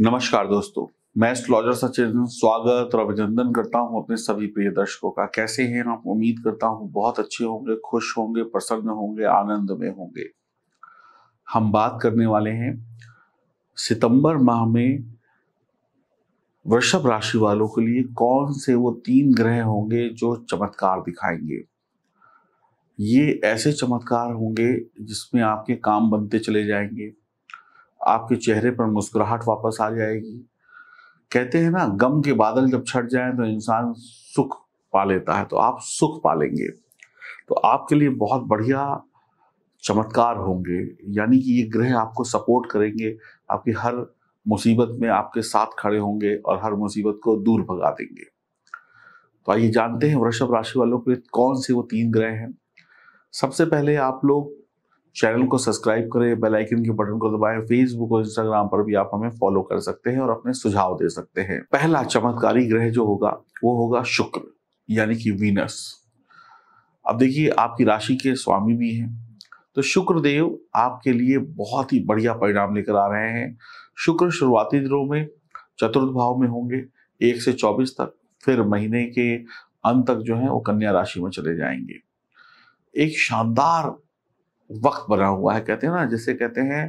नमस्कार दोस्तों मैं स्लॉजर सचिन स्वागत और अभिनंदन करता हूं अपने सभी प्रिय दर्शकों का कैसे हैं आप उम्मीद करता हूं बहुत अच्छे होंगे खुश होंगे प्रसन्न होंगे आनंद में होंगे हम बात करने वाले हैं सितंबर माह में वृषभ राशि वालों के लिए कौन से वो तीन ग्रह होंगे जो चमत्कार दिखाएंगे ये ऐसे चमत्कार होंगे जिसमें आपके काम बनते चले जाएंगे आपके चेहरे पर मुस्कुराहट वापस आ जाएगी कहते हैं ना गम के बादल जब छट जाए तो इंसान सुख पा लेता है तो आप सुख पालेंगे तो आपके लिए बहुत बढ़िया चमत्कार होंगे यानी कि ये ग्रह आपको सपोर्ट करेंगे आपकी हर मुसीबत में आपके साथ खड़े होंगे और हर मुसीबत को दूर भगा देंगे तो आइए जानते हैं वृषभ राशि वालों के कौन से वो तीन ग्रह हैं सबसे पहले आप लोग चैनल को सब्सक्राइब करें बेल आइकन के बटन को दबाएं फेसबुक और इंस्टाग्राम पर भी आप हमें फॉलो कर सकते हैं और अपने सुझाव दे सकते हैं पहला चमत्कारी ग्रह जो होगा वो होगा शुक्र यानी कि वीनस अब देखिए आपकी राशि के स्वामी भी हैं तो शुक्र देव आपके लिए बहुत ही बढ़िया परिणाम लेकर आ रहे हैं शुक्र शुरुआती दिनों में चतुर्थ भाव में होंगे एक से चौबीस तक फिर महीने के अंत तक जो है वो कन्या राशि में चले जाएंगे एक शानदार वक्त बना हुआ है कहते हैं ना जैसे कहते हैं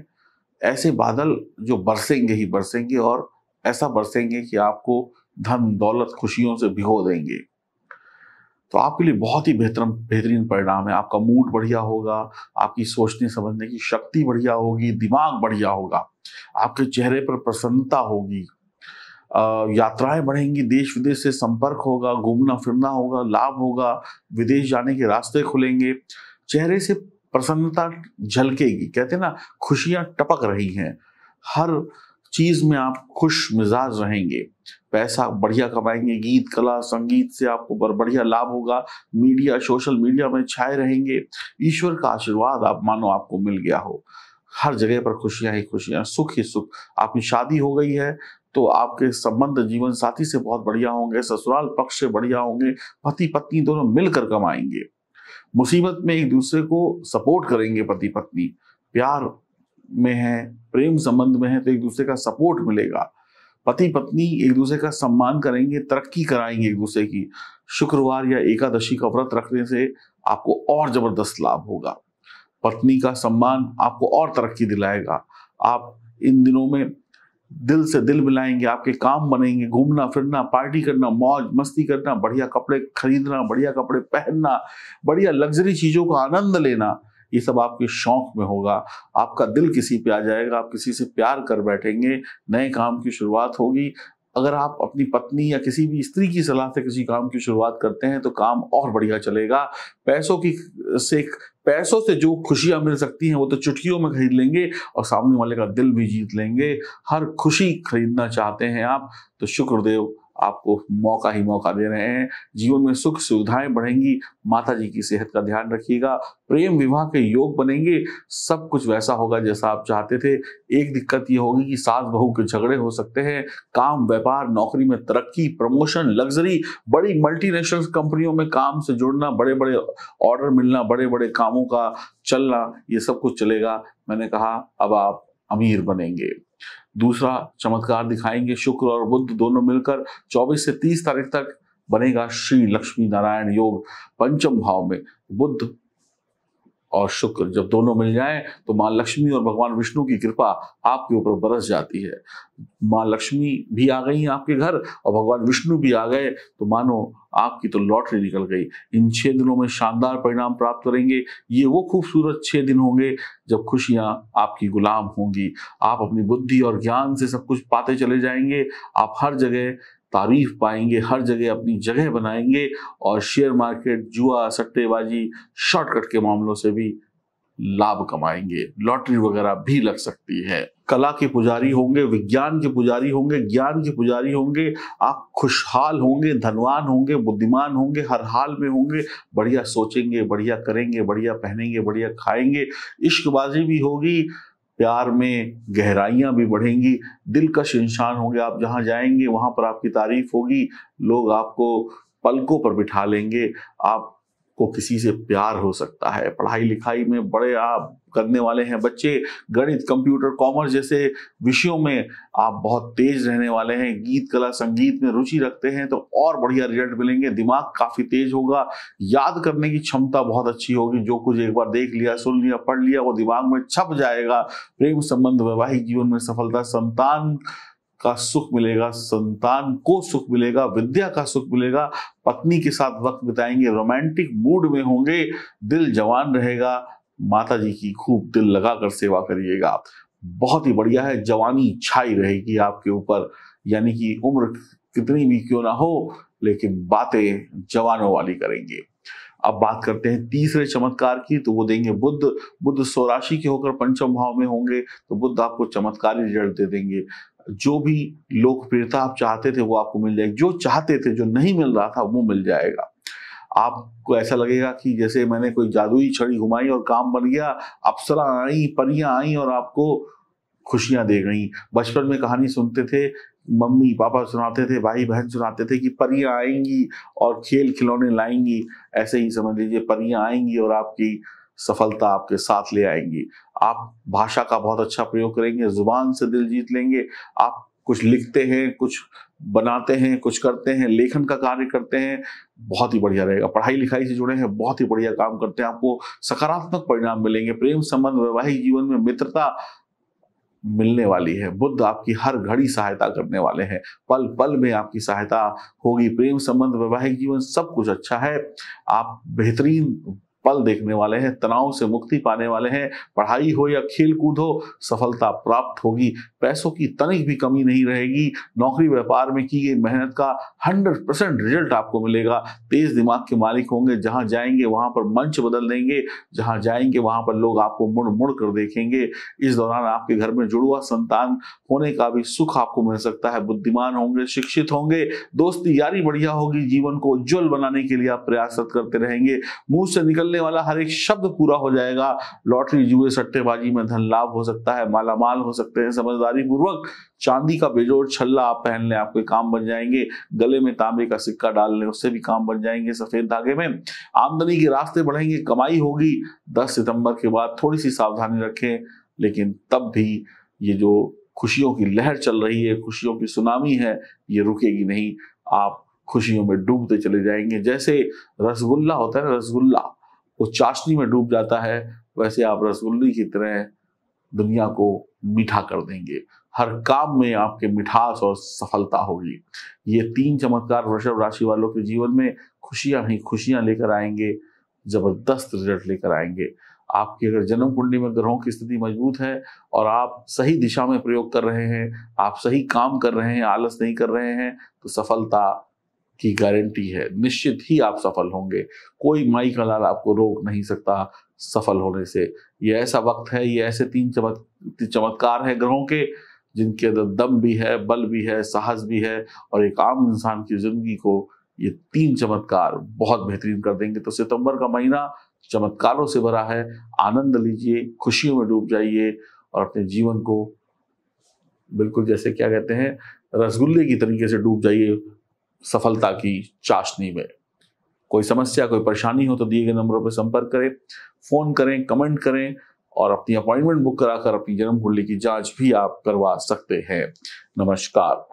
ऐसे बादल जो बरसेंगे ही बरसेंगे और ऐसा बरसेंगे कि आपको धन दौलत खुशियों से भिगो देंगे तो आपके लिए बहुत ही बेहतर बेहतरीन परिणाम है आपका मूड बढ़िया होगा आपकी सोचने समझने की शक्ति बढ़िया होगी दिमाग बढ़िया होगा आपके चेहरे पर प्रसन्नता होगी यात्राएं बढ़ेंगी देश विदेश से संपर्क होगा घूमना फिरना होगा लाभ होगा विदेश जाने के रास्ते खुलेंगे चेहरे से प्रसन्नता झलकेगी कहते ना खुशियां टपक रही हैं हर चीज में आप खुश मिजाज रहेंगे पैसा बढ़िया कमाएंगे गीत कला संगीत से आपको पर बढ़िया लाभ होगा मीडिया सोशल मीडिया में छाए रहेंगे ईश्वर का आशीर्वाद आप मानो आपको मिल गया हो हर जगह पर खुशियां ही खुशियां सुख ही सुख आपकी शादी हो गई है तो आपके संबंध जीवन साथी से बहुत बढ़िया होंगे ससुराल पक्ष से बढ़िया होंगे पति पत्नी दोनों मिलकर कमाएंगे मुसीबत में एक दूसरे को सपोर्ट करेंगे पति पत्नी प्यार में है प्रेम संबंध में है तो एक दूसरे का सपोर्ट मिलेगा पति पत्नी एक दूसरे का सम्मान करेंगे तरक्की कराएंगे एक दूसरे की शुक्रवार या एकादशी का व्रत रखने से आपको और जबरदस्त लाभ होगा पत्नी का सम्मान आपको और तरक्की दिलाएगा आप इन दिनों में दिल से दिल मिलाएंगे आपके काम बनेंगे घूमना फिरना पार्टी करना मौज मस्ती करना बढ़िया कपड़े खरीदना बढ़िया कपड़े पहनना बढ़िया लग्जरी चीज़ों का आनंद लेना ये सब आपके शौक में होगा आपका दिल किसी पे आ जाएगा आप किसी से प्यार कर बैठेंगे नए काम की शुरुआत होगी अगर आप अपनी पत्नी या किसी भी स्त्री की सलाह से किसी काम की शुरुआत करते हैं तो काम और बढ़िया चलेगा पैसों की से पैसों से जो खुशियां मिल सकती हैं वो तो चुटकियों में खरीद लेंगे और सामने वाले का दिल भी जीत लेंगे हर खुशी खरीदना चाहते हैं आप तो शुक्रदेव आपको मौका ही मौका दे रहे हैं जीवन में सुख सुविधाएं बढ़ेंगी माता जी की सेहत का ध्यान रखिएगा प्रेम विवाह के योग बनेंगे सब कुछ वैसा होगा जैसा आप चाहते थे एक दिक्कत ये होगी कि सास बहू के झगड़े हो सकते हैं काम व्यापार नौकरी में तरक्की प्रमोशन लग्जरी बड़ी मल्टीनेशनल कंपनियों में काम से जुड़ना बड़े बड़े ऑर्डर मिलना बड़े बड़े कामों का चलना ये सब कुछ चलेगा मैंने कहा अब आप अमीर बनेंगे दूसरा चमत्कार दिखाएंगे शुक्र और बुद्ध दोनों मिलकर 24 से 30 तारीख तक बनेगा श्री लक्ष्मी नारायण योग पंचम भाव में बुद्ध और शुक्र जब दोनों मिल जाएं तो माँ लक्ष्मी और भगवान विष्णु की कृपा आपके ऊपर बरस जाती है माँ लक्ष्मी भी आ गई आपके घर और भगवान विष्णु भी आ गए तो मानो आपकी तो लॉटरी निकल गई इन छह दिनों में शानदार परिणाम प्राप्त करेंगे ये वो खूबसूरत छह दिन होंगे जब खुशियां आपकी गुलाम होंगी आप अपनी बुद्धि और ज्ञान से सब कुछ पाते चले जाएंगे आप हर जगह तारीफ पाएंगे हर जगह अपनी जगह बनाएंगे और शेयर मार्केट जुआ सट्टेबाजी शॉर्टकट के मामलों से भी लाभ कमाएंगे लॉटरी वगैरह भी लग सकती है कला के पुजारी होंगे विज्ञान के पुजारी होंगे ज्ञान के पुजारी होंगे आप खुशहाल होंगे धनवान होंगे बुद्धिमान होंगे हर हाल में होंगे बढ़िया सोचेंगे बढ़िया करेंगे बढ़िया पहनेंगे बढ़िया खाएंगे इश्कबाजी भी होगी प्यार में गहराइयाँ भी बढ़ेंगी दिल का इंसान होंगे आप जहाँ जाएंगे वहाँ पर आपकी तारीफ होगी लोग आपको पलकों पर बिठा लेंगे आप को किसी से प्यार हो सकता है पढ़ाई लिखाई में बड़े आप करने वाले हैं बच्चे गणित कंप्यूटर कॉमर्स जैसे विषयों में आप बहुत तेज रहने वाले हैं गीत कला संगीत में रुचि रखते हैं तो और बढ़िया रिजल्ट मिलेंगे दिमाग काफी तेज होगा याद करने की क्षमता बहुत अच्छी होगी जो कुछ एक बार देख लिया सुन लिया पढ़ लिया वो दिमाग में छप जाएगा प्रेम संबंध वैवाहिक जीवन में सफलता संतान का सुख मिलेगा संतान को सुख मिलेगा विद्या का सुख मिलेगा पत्नी के साथ वक्त बिताएंगे रोमांटिक मूड में होंगे दिल जवान रहेगा माता जी की खूब दिल लगाकर सेवा करिएगा बहुत ही बढ़िया है जवानी छाई रहेगी आपके ऊपर यानी कि उम्र कितनी भी क्यों ना हो लेकिन बातें जवानों वाली करेंगे अब बात करते हैं तीसरे चमत्कार की तो वो देंगे बुद्ध बुद्ध स्वराशि के होकर पंचम भाव में होंगे तो बुद्ध आपको चमत्कारी रिजल्ट दे देंगे जो भी लोकप्रियता आप चाहते थे वो आपको मिल जाएगी जो चाहते थे जो नहीं मिल रहा था वो मिल जाएगा आपको ऐसा लगेगा कि जैसे मैंने कोई जादुई छड़ी घुमाई और काम बन गया अप्सरा आई परियां आई और आपको खुशियां दे गई बचपन में कहानी सुनते थे मम्मी पापा सुनाते थे भाई बहन सुनाते थे कि परियां आएंगी और खेल खिलौने लाएंगी ऐसे ही समझ लीजिए परियां आएंगी और आपकी सफलता आपके साथ ले आएंगी आप भाषा का बहुत अच्छा प्रयोग करेंगे जुबान से दिल जीत लेंगे आप कुछ लिखते हैं कुछ बनाते हैं कुछ करते हैं लेखन का कार्य करते हैं बहुत ही बढ़िया रहेगा पढ़ाई लिखाई से जुड़े हैं बहुत ही बढ़िया काम करते हैं आपको सकारात्मक परिणाम मिलेंगे प्रेम संबंध वैवाहिक जीवन में मित्रता मिलने वाली है बुद्ध आपकी हर घड़ी सहायता करने वाले हैं पल पल में आपकी सहायता होगी प्रेम संबंध वैवाहिक जीवन सब कुछ अच्छा है आप बेहतरीन पल देखने वाले हैं तनाव से मुक्ति पाने वाले हैं पढ़ाई हो या खेल कूद हो सफलता प्राप्त होगी पैसों की तनिक भी कमी नहीं रहेगी नौकरी व्यापार में की गई मेहनत का हंड्रेड परसेंट रिजल्ट आपको मिलेगा तेज दिमाग के मालिक होंगे जहां जाएंगे वहां पर मंच बदल देंगे जहां जाएंगे वहां पर लोग आपको मुड़ मुड़ कर देखेंगे इस दौरान आपके घर में जुड़वा संतान होने का भी सुख आपको मिल सकता है बुद्धिमान होंगे शिक्षित होंगे दोस्ती यारी बढ़िया होगी जीवन को उज्जवल बनाने के लिए आप प्रयासरत करते रहेंगे मुंह से निकलने वाला हर एक शब्द पूरा हो जाएगा लॉटरी जुए सट्टेबाजी में धन लाभ हो सकता है मालामाल हो सकते हैं समझदार समझदारी पूर्वक चांदी का बेजोड़ छल्ला आप पहन लें आपके काम बन जाएंगे गले में तांबे का सिक्का डाल लें उससे भी काम बन जाएंगे सफेद धागे में आमदनी के रास्ते बढ़ेंगे कमाई होगी दस सितंबर के बाद थोड़ी सी सावधानी रखें लेकिन तब भी ये जो खुशियों की लहर चल रही है खुशियों की सुनामी है ये रुकेगी नहीं आप खुशियों में डूबते चले जाएंगे जैसे रसगुल्ला होता है ना रसगुल्ला वो चाशनी में डूब जाता है वैसे आप रसगुल्ले की तरह दुनिया को मीठा कर देंगे हर काम में आपके मिठास और सफलता होगी ये तीन चमत्कार वृषभ राशि वालों के जीवन में खुशियां ही खुशियां लेकर आएंगे जबरदस्त रिजल्ट लेकर आएंगे आपकी अगर जन्म कुंडली में ग्रहों की स्थिति मजबूत है और आप सही दिशा में प्रयोग कर रहे हैं आप सही काम कर रहे हैं आलस नहीं कर रहे हैं तो सफलता की गारंटी है निश्चित ही आप सफल होंगे कोई माई का लाल आपको रोक नहीं सकता सफल होने से ये ऐसा वक्त है ये ऐसे तीन चमत् चमत्कार हैं ग्रहों के जिनके अंदर दम भी है बल भी है साहस भी है और एक आम इंसान की जिंदगी को ये तीन चमत्कार बहुत बेहतरीन कर देंगे तो सितंबर का महीना चमत्कारों से भरा है आनंद लीजिए खुशियों में डूब जाइए और अपने जीवन को बिल्कुल जैसे क्या कहते हैं रसगुल्ले की तरीके से डूब जाइए सफलता की चाशनी में कोई समस्या कोई परेशानी हो तो दिए गए नंबरों पर संपर्क करें फोन करें कमेंट करें और अपनी अपॉइंटमेंट बुक कराकर अपनी जन्म कुंडली की जांच भी आप करवा सकते हैं नमस्कार